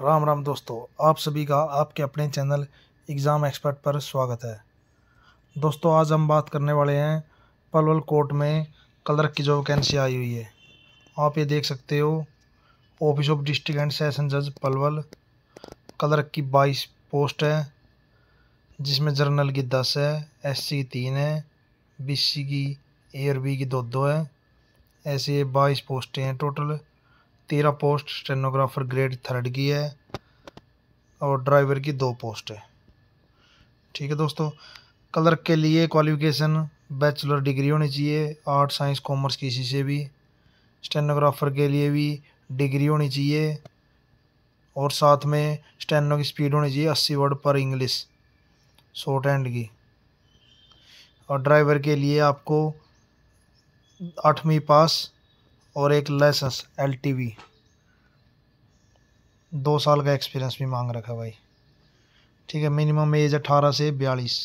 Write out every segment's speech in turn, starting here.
राम राम दोस्तों आप सभी का आपके अपने चैनल एग्ज़ाम एक्सपर्ट पर स्वागत है दोस्तों आज हम बात करने वाले हैं पलवल कोर्ट में कलर की जो वैकेंसी आई हुई है आप ये देख सकते हो office of district and session जज पलवल क्लर्क की बाईस पोस्ट है जिसमें जर्नल की दस है एस की तीन है बी की ए और बी की दो दो है ऐसे बाईस पोस्टें हैं टोटल तेरह पोस्ट स्टेनोग्राफर ग्रेड थर्ड की है और ड्राइवर की दो पोस्ट है ठीक है दोस्तों क्लर्क के लिए क्वालिफिकेशन बैचलर डिग्री होनी चाहिए आर्ट साइंस कॉमर्स किसी से भी स्टेनोग्राफर के लिए भी डिग्री होनी चाहिए और साथ में स्टेनो की स्पीड होनी चाहिए अस्सी वर्ड पर इंग्लिश शॉर्ट एंड की और ड्राइवर के लिए आपको आठवीं पास और एक लाइसेंस एलटीवी दो साल का एक्सपीरियंस भी मांग रखा है भाई ठीक है मिनिमम एज अठारह से बयालीस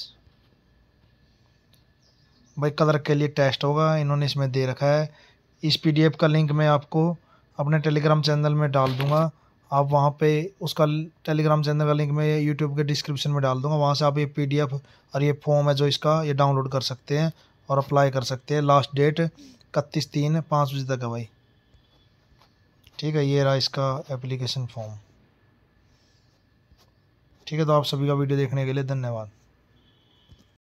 भाई कलर के लिए टेस्ट होगा इन्होंने इसमें दे रखा है इस पीडीएफ का लिंक मैं आपको अपने टेलीग्राम चैनल में डाल दूंगा आप वहाँ पे उसका टेलीग्राम चैनल का लिंक मैं यूट्यूब के डिस्क्रिप्शन में डाल दूंगा वहाँ से आप ये पीडीएफ और ये फॉर्म है जो इसका ये डाउनलोड कर सकते हैं और अप्लाई कर सकते हैं लास्ट डेट इकतीस तीन पाँच बजे तक है भाई ठीक है ये रहा इसका एप्लीकेशन फॉर्म ठीक है तो आप सभी का वीडियो देखने के लिए धन्यवाद